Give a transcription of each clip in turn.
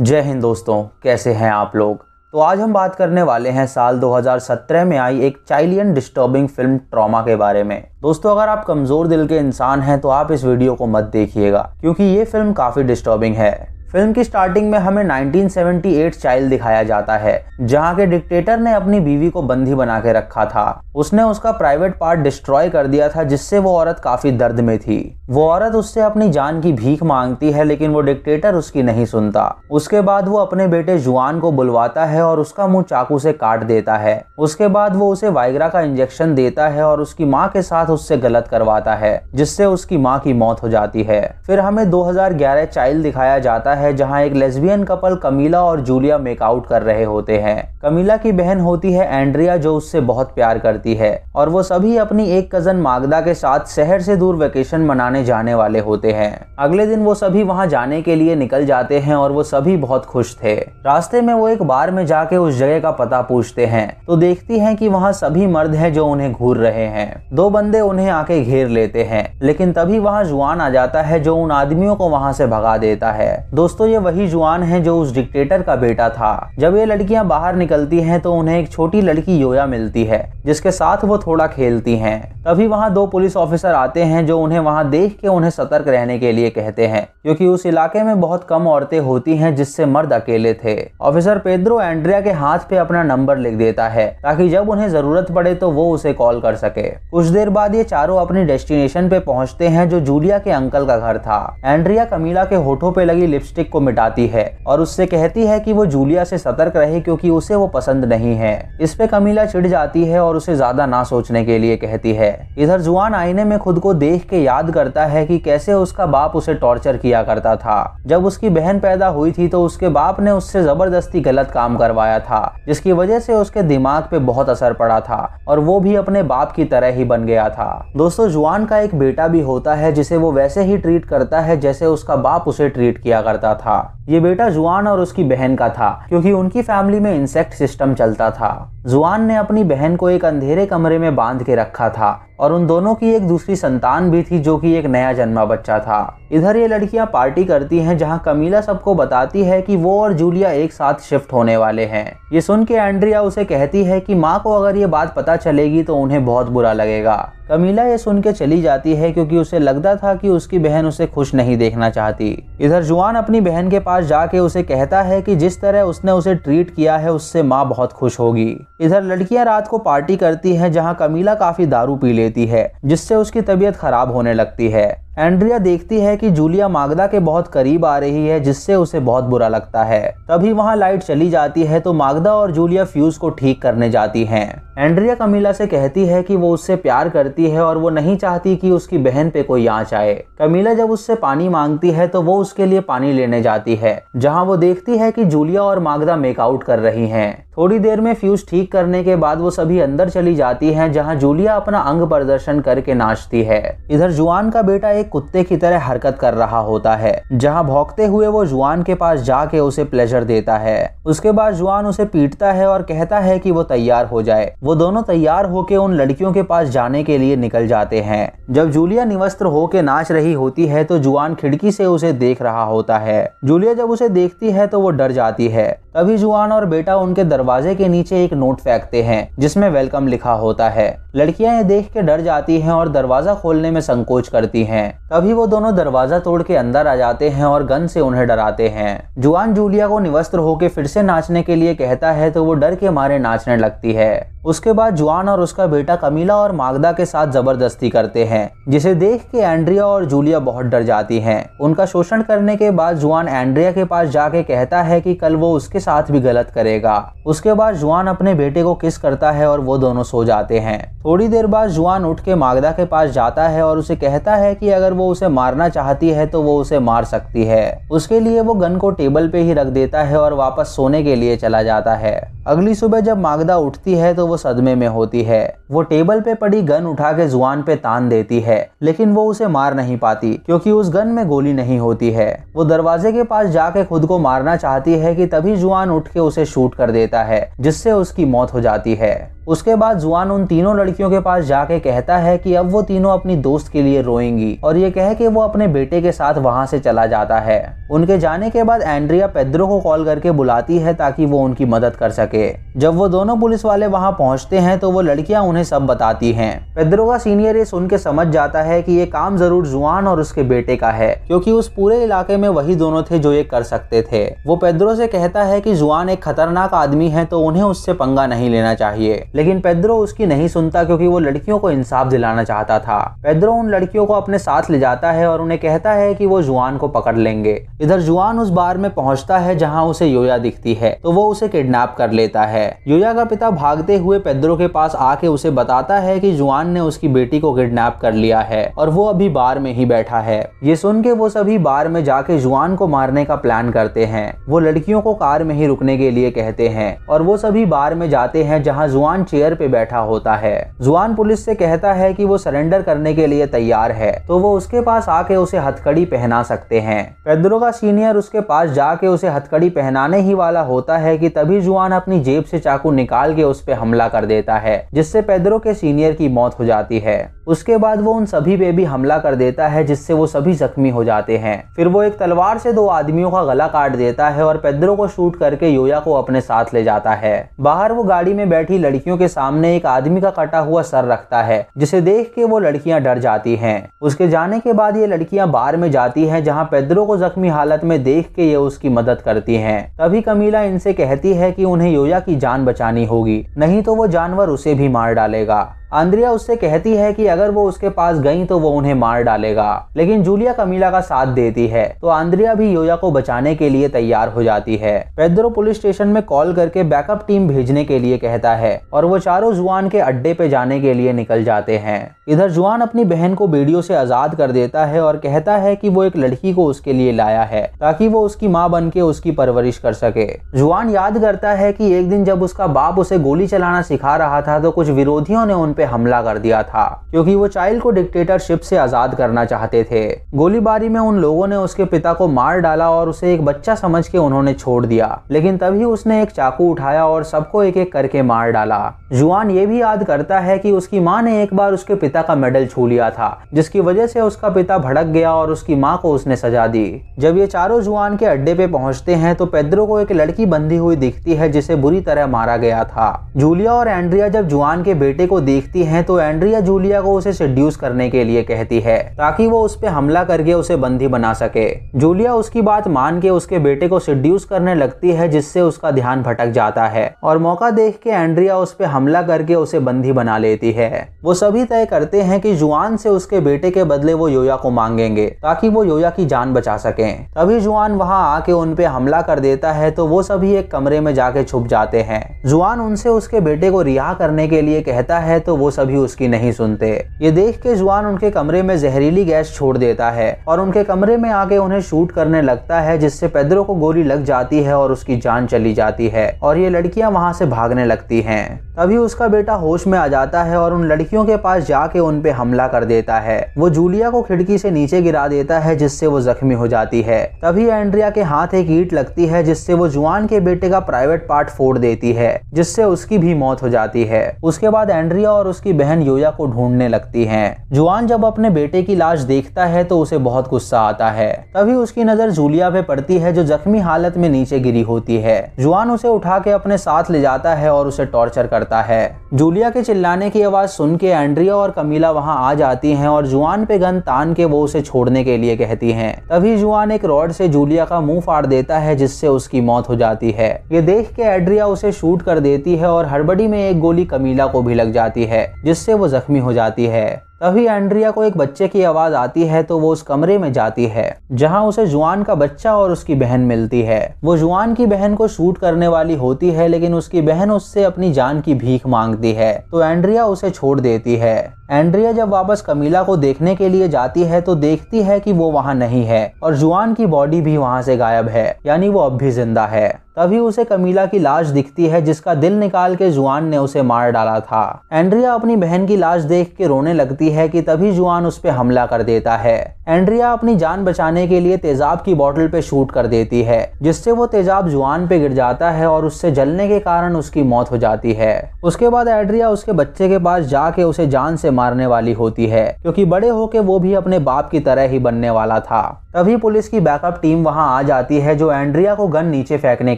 जय हिंद दोस्तों कैसे हैं आप लोग तो आज हम बात करने वाले हैं साल 2017 में आई एक चाइलियन डिस्टर्बिंग फिल्म ट्रॉमा के बारे में दोस्तों अगर आप कमज़ोर दिल के इंसान हैं तो आप इस वीडियो को मत देखिएगा क्योंकि ये फिल्म काफ़ी डिस्टर्बिंग है फिल्म की स्टार्टिंग में हमें 1978 चाइल्ड दिखाया जाता है जहां के डिक्टेटर ने अपनी बीवी को बंदी बना के रखा था उसने उसका प्राइवेट पार्ट डिस्ट्रॉय कर दिया था जिससे वो औरत काफी दर्द में थी वो औरत उससे अपनी जान की भीख मांगती है लेकिन वो डिक्टेटर उसकी नहीं सुनता उसके बाद वो अपने बेटे जुआन को बुलवाता है और उसका मुंह चाकू से काट देता है उसके बाद वो उसे वाइग्रा का इंजेक्शन देता है और उसकी माँ के साथ उससे गलत करवाता है जिससे उसकी माँ की मौत हो जाती है फिर हमें दो चाइल्ड दिखाया जाता है होता है जहां एक लेस्बियन कपल कमीला और जूलिया मेकआउट कर रहे होते हैं कमीला की बहन होती है एंड्रिया जो उससे बहुत प्यार करती है और वो सभी अपनी एक कजन मागदा के साथ शहर से दूर वेकेशन मनाने जाने वाले होते हैं अगले दिन वो सभी वहां जाने के लिए निकल जाते हैं और वो सभी बहुत खुश थे रास्ते में वो एक बार में जाके उस जगह का पता पूछते हैं तो देखती है की वहाँ सभी मर्द है जो उन्हें घूर रहे हैं दो बंदे उन्हें आके घेर लेते हैं लेकिन तभी वहाँ जुआन आ जाता है जो उन आदमियों को वहाँ से भगा देता है दो दोस्तों ये वही जुआन है जो उस डिक्टेटर का बेटा था जब ये लड़कियां बाहर निकलती हैं तो उन्हें एक छोटी लड़की योया मिलती है जिसके साथ वो थोड़ा खेलती हैं तभी वहाँ दो पुलिस ऑफिसर आते हैं जो उन्हें वहाँ देख के उन्हें सतर्क रहने के लिए कहते हैं क्योंकि उस इलाके में बहुत कम औरतें होती हैं जिससे मर्द अकेले थे ऑफिसर पेद्रो एंड्रिया के हाथ पे अपना नंबर लिख देता है ताकि जब उन्हें जरूरत पड़े तो वो उसे कॉल कर सके कुछ देर बाद ये चारों अपनी डेस्टिनेशन पे पहुंचते हैं जो जूलिया के अंकल का घर था एंड्रिया कमीला के होठों पे लगी लिपस्टिक लिपस्टिक को मिटाती है और उससे कहती है कि वो जूलिया से सतर्क रहे क्योंकि उसे वो पसंद नहीं है इस पे कमीला चिढ़ जाती है और उसे ज्यादा ना सोचने के लिए कहती है इधर जुआन आईने में खुद को देख के याद करता है की कैसे उसका बाप उसे टॉर्चर किया करता था जब उसकी बहन पैदा हुई थी तो उसके बाप ने उससे जबरदस्ती गलत काम करवाया था जिसकी वजह से उसके दिमाग पे बहुत असर पड़ा था और वो भी अपने बाप की तरह ही बन गया था दोस्तों जुआन का एक बेटा भी होता है जिसे वो वैसे ही ट्रीट करता है जैसे उसका बाप उसे ट्रीट किया करता करता था ये बेटा जुआन और उसकी बहन का था क्योंकि उनकी फैमिली में इंसेक्ट सिस्टम चलता था जुआन ने अपनी बहन को एक अंधेरे कमरे में बांध के रखा था और उन दोनों की एक दूसरी संतान भी थी जो कि एक नया जन्मा बच्चा था इधर ये लड़कियां पार्टी करती हैं जहां कमीला सबको बताती है कि वो और जूलिया एक साथ शिफ्ट होने वाले हैं ये सुन के एंड्रिया उसे कहती है कि माँ को अगर ये बात पता चलेगी तो उन्हें बहुत बुरा लगेगा कमीला ये सुन के चली जाती है क्योंकि उसे लगता था कि उसकी बहन उसे खुश नहीं देखना चाहती इधर जुआन अपनी बहन के पास जाके उसे कहता है कि जिस तरह उसने उसे ट्रीट किया है उससे माँ बहुत खुश होगी इधर लड़कियां रात को पार्टी करती हैं जहां कमीला काफी दारू पी ले लेती है जिससे उसकी तबीयत खराब होने लगती है एंड्रिया देखती है कि जूलिया मागदा के बहुत करीब आ रही है जिससे उसे बहुत बुरा लगता है तभी वहाँ लाइट चली जाती है तो मागदा और जूलिया फ्यूज को ठीक करने जाती है एंड्रिया कमीला से कहती है कि वो उससे प्यार करती है और वो नहीं चाहती कि उसकी बहन पे कोई आँच आए कमीला जब उससे पानी मांगती है तो वो उसके लिए पानी लेने जाती है जहाँ वो देखती है कि जूलिया और मागदा मेकआउट कर रही हैं थोड़ी देर में फ्यूज ठीक करने के बाद वो सभी अंदर चली जाती हैं जहां जूलिया अपना अंग प्रदर्शन करके नाचती है इधर जुआन का बेटा एक कुत्ते की तरह हरकत कर रहा होता है जहाँ भौंकते हुए वो जुआन के पास जाके उसे प्लेजर देता है उसके बाद जुआन उसे पीटता है और कहता है कि वो तैयार हो जाए वो दोनों तैयार होके उन लड़कियों के पास जाने के लिए निकल जाते हैं जब जूलिया निवस्त्र होके नाच रही होती है तो जुआन खिड़की से उसे देख रहा होता है जूलिया जब उसे देखती है तो वो डर जाती है तभी जुआन और बेटा उनके दरवाजे के नीचे एक नोट फेंकते हैं जिसमें वेलकम लिखा होता है लड़कियां ये देख के डर जाती हैं और दरवाजा खोलने में संकोच करती हैं तभी वो दोनों दरवाजा तोड़ के अंदर आ जाते हैं और गन से उन्हें डराते हैं जुआन जूलिया को निवस्त्र होकर फिर से नाचने के लिए कहता है तो वो डर के मारे नाचने लगती है उसके बाद जुआन और उसका बेटा कमीला और मागदा के साथ जबरदस्ती करते हैं जिसे देख के एंड्रिया और जूलिया बहुत डर जाती हैं उनका शोषण करने के बाद जुआन एंड्रिया के पास जाके कहता है कि कल वो उसके साथ भी गलत करेगा उसके बाद जुआन अपने बेटे को किस करता है और वो दोनों सो जाते हैं थोड़ी देर बाद जुआन उठ के मागदा के पास जाता है और उसे कहता है की अगर वो उसे मारना चाहती है तो वो उसे मार सकती है उसके लिए वो गन को टेबल पे ही रख देता है और वापस सोने के लिए चला जाता है अगली सुबह जब मागदा उठती है तो वो सदमे में होती है वो टेबल पे पड़ी गन उठा के जुआन पे तान देती है लेकिन वो उसे मार नहीं पाती क्योंकि उस गन में गोली नहीं होती है वो दरवाजे के पास जाके खुद को मारना चाहती है कि तभी जुआन उठ के उसे शूट कर देता है जिससे उसकी मौत हो जाती है उसके बाद जुआन उन तीनों लड़कियों के पास जाके कहता है कि अब वो तीनों अपनी दोस्त के लिए रोएंगी और ये कह के वो अपने बेटे के साथ वहां से चला जाता है उनके जाने के बाद एंड्रिया पेद्रो को कॉल करके बुलाती है ताकि वो उनकी मदद कर सके जब वो दोनों पुलिस वाले वहां पहुंचते हैं तो वो लड़कियां उन्हें सब बताती हैं पेद्रो का सीनियर ये सुन के समझ जाता है कि ये काम जरूर जुआन और उसके बेटे का है क्योंकि उस पूरे इलाके में वही दोनों थे जो ये कर सकते थे वो पेद्रो से कहता है कि जुआन एक खतरनाक आदमी है तो उन्हें उससे पंगा नहीं लेना चाहिए लेकिन पेद्रो उसकी नहीं सुनता क्योंकि वो लड़कियों को इंसाफ दिलाना चाहता था पेद्रो उन लड़कियों को अपने साथ ले जाता है और उन्हें कहता है कि वो जुआन को पकड़ लेंगे इधर जुआन उस बार में पहुंचता है जहां उसे योया दिखती है तो वो उसे किडनैप कर लेता है योया का पिता भागते हुए पेद्रो के पास आके उसे बताता है कि जुआन ने उसकी बेटी को किडनैप कर लिया है और वो अभी बार में ही बैठा है ये सुन के वो सभी बार में जाके जुआन को मारने का प्लान करते हैं वो लड़कियों को कार में ही रुकने के लिए कहते हैं और वो सभी बार में जाते हैं जहाँ जुआन चेयर पे बैठा होता है जुआन पुलिस से कहता है कि वो सरेंडर करने के लिए तैयार है तो वो उसके पास आके उसे हथकड़ी पहना सकते हैं पेद्रो का सीनियर उसके पास जाके उसे हथकड़ी पहनाने ही वाला होता है कि तभी जुआन अपनी जेब से चाकू निकाल के उस पर हमला कर देता है जिससे पेद्रो के सीनियर की मौत हो जाती है उसके बाद वो उन सभी पे भी हमला कर देता है जिससे वो सभी जख्मी हो जाते हैं फिर वो एक तलवार से दो आदमियों का गला काट देता है और पेद्रो को शूट करके योया को अपने साथ ले जाता है बाहर वो गाड़ी में बैठी लड़कियों के सामने एक आदमी का कटा हुआ सर रखता है जिसे देख के वो लड़कियां डर जाती हैं उसके जाने के बाद ये लड़कियां बार में जाती हैं जहां पैदरों को जख्मी हालत में देख के ये उसकी मदद करती हैं तभी कमीला इनसे कहती है कि उन्हें योजा की जान बचानी होगी नहीं तो वो जानवर उसे भी मार डालेगा आंद्रिया उससे कहती है कि अगर वो उसके पास गई तो वो उन्हें मार डालेगा लेकिन जूलिया कमीला का साथ देती है तो आंद्रिया भी योया को बचाने के लिए तैयार हो जाती है पेद्रो पुलिस स्टेशन में कॉल करके बैकअप टीम भेजने के लिए कहता है और वो चारों जुआन के अड्डे पे जाने के लिए निकल जाते हैं इधर जुआन अपनी बहन को बेडियो से आजाद कर देता है और कहता है कि वो एक लड़की को उसके लिए लाया है ताकि वो उसकी माँ बन के उसकी परवरिश कर सके जुआन याद करता है कि एक दिन जब उसका बाप उसे गोली चलाना सिखा रहा था तो कुछ विरोधियों ने उन पे हमला कर दिया था क्योंकि वो चाइल्ड को डिक्टेटरशिप से आजाद करना चाहते थे गोलीबारी में उन लोगों ने उसके पिता को मार डाला और उसे एक बच्चा समझ के उन्होंने छोड़ दिया लेकिन तभी उसने एक चाकू उठाया और सबको एक एक करके मार डाला जुआन ये भी याद करता है की उसकी माँ ने एक बार उसके पिता का मेडल छू लिया था जिसकी वजह से उसका पिता भड़क गया और उसकी माँ को उसने सजा दी जब ये चारों जुआन के अड्डे पे पहुंचते हैं तो पेद्रो को एक लड़की बंधी हुई दिखती है जिसे बुरी तरह मारा गया था जूलिया और एंड्रिया जब जुआन के बेटे को देख देखती हैं तो एंड्रिया जूलिया को उसे सेड्यूस करने के लिए कहती है ताकि वो उस पर हमला करके उसे बंदी बना सके जूलिया उसकी बात मान के उसके बेटे को सेड्यूस करने लगती है जिससे उसका ध्यान भटक जाता है और मौका देख के एंड्रिया उस पर हमला करके उसे बंदी बना लेती है वो सभी तय करते हैं कि जुआन से उसके बेटे के बदले वो योया को मांगेंगे ताकि वो योया की जान बचा सके तभी जुआन वहाँ आके उन पे हमला कर देता है तो वो सभी एक कमरे में जाके छुप जाते हैं जुआन उनसे उसके बेटे को रिहा करने के लिए कहता है तो वो सभी उसकी नहीं सुनते ये देख के जुआन उनके कमरे में जहरीली गैस छोड़ देता है और उनके कमरे में आके उन्हें शूट करने लगता है जिससे पैदरों को गोली लग जाती है और उसकी जान चली जाती है और ये लड़कियां वहां से भागने लगती हैं तभी उसका बेटा होश में आ जाता है और उन लड़कियों के पास जाके उन पे हमला कर देता है वो जूलिया को खिड़की से नीचे गिरा देता है जिससे वो जख्मी हो जाती है तभी एंड्रिया के हाथ एक ईट लगती है जिससे वो जुआन के बेटे का प्राइवेट पार्ट फोड़ देती है जिससे उसकी भी मौत हो जाती है उसके बाद एंड्रिया और उसकी बहन योया को ढूंढने लगती है जुआन जब अपने बेटे की लाश देखता है तो उसे बहुत गुस्सा आता है तभी उसकी नजर जूलिया पे पड़ती है जो जख्मी हालत में नीचे गिरी होती है जुआन उसे उठा के अपने साथ ले जाता है और उसे टॉर्चर करता है जूलिया के चिल्लाने की आवाज सुन के एंड्रिया और कमीला वहाँ आ जाती है और जुआन पे गन तान के वो उसे छोड़ने के लिए कहती है तभी जुआन एक रॉड से जूलिया का मुंह फाड़ देता है जिससे उसकी मौत हो जाती है ये देख के एड्रिया उसे शूट कर देती है और हड़बड़ी में एक गोली कमीला को भी लग जाती है है जिससे वो जख्मी हो जाती है तभी एंड्रिया को एक बच्चे की आवाज आती है तो वो उस कमरे में जाती है जहां उसे जुआन का बच्चा और उसकी बहन मिलती है वो जुआन की बहन को शूट करने वाली होती है लेकिन उसकी बहन उससे अपनी जान की भीख मांगती है तो एंड्रिया उसे छोड़ देती है एंड्रिया जब वापस कमीला को देखने के लिए जाती है तो देखती है कि वो वहाँ नहीं है और जुआन की बॉडी भी वहाँ से गायब है यानी वो अब भी जिंदा है तभी उसे कमीला की लाश दिखती है जिसका दिल निकाल के जुआन ने उसे मार डाला था एंड्रिया अपनी बहन की लाश देख के रोने लगती है कि तभी जुआन उस पर हमला कर देता है एंड्रिया अपनी जान बचाने के लिए तेजाब की बोतल पे शूट कर देती है जिससे वो तेजाब जुआन पे गिर जाता है और उससे जलने के कारण उसकी मौत हो जाती है उसके बाद एंड्रिया उसके बच्चे के पास जाके उसे जान से मारने वाली होती है क्योंकि बड़े होके वो भी अपने बाप की तरह ही बनने वाला था तभी पुलिस की बैकअप टीम वहां आ जाती है जो एंड्रिया को गन नीचे फेंकने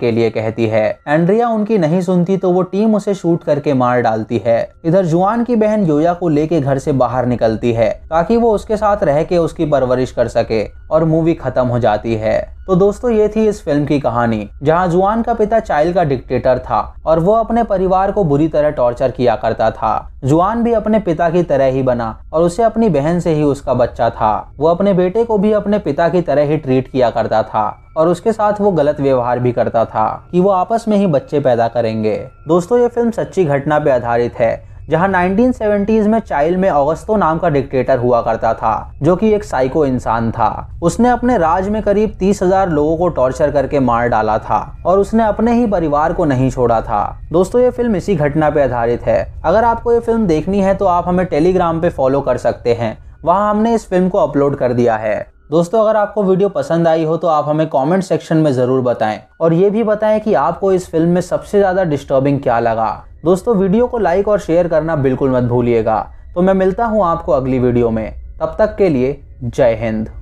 के लिए कहती है एंड्रिया उनकी नहीं सुनती तो वो टीम उसे शूट करके मार डालती है इधर जुआन की बहन योया को लेके घर से बाहर निकलती है ताकि वो उसके साथ रह के उसकी परवरिश कर सके और मूवी खत्म हो जाती है तो दोस्तों ये थी इस फिल्म की कहानी जहाँ जुआन का पिता चाइल्ड का डिक्टेटर था और वो अपने परिवार को बुरी तरह टॉर्चर किया करता था जुआन भी अपने पिता की तरह ही बना और उसे अपनी बहन से ही उसका बच्चा था वो अपने बेटे को भी अपने पिता की तरह ही ट्रीट किया करता था और उसके साथ वो गलत व्यवहार भी करता था कि वो आपस में ही बच्चे पैदा करेंगे दोस्तों ये फिल्म सच्ची घटना पे आधारित है जहां 1970s में चाइल में ऑगस्तो नाम का डिक्टेटर हुआ करता था जो कि एक साइको इंसान था उसने अपने राज में करीब तीस हजार लोगों को टॉर्चर करके मार डाला था और उसने अपने ही परिवार को नहीं छोड़ा था दोस्तों ये फिल्म इसी घटना पे आधारित है अगर आपको ये फिल्म देखनी है तो आप हमें टेलीग्राम पे फॉलो कर सकते हैं वहाँ हमने इस फिल्म को अपलोड कर दिया है दोस्तों अगर आपको वीडियो पसंद आई हो तो आप हमें कमेंट सेक्शन में ज़रूर बताएं और ये भी बताएं कि आपको इस फिल्म में सबसे ज़्यादा डिस्टर्बिंग क्या लगा दोस्तों वीडियो को लाइक और शेयर करना बिल्कुल मत भूलिएगा तो मैं मिलता हूँ आपको अगली वीडियो में तब तक के लिए जय हिंद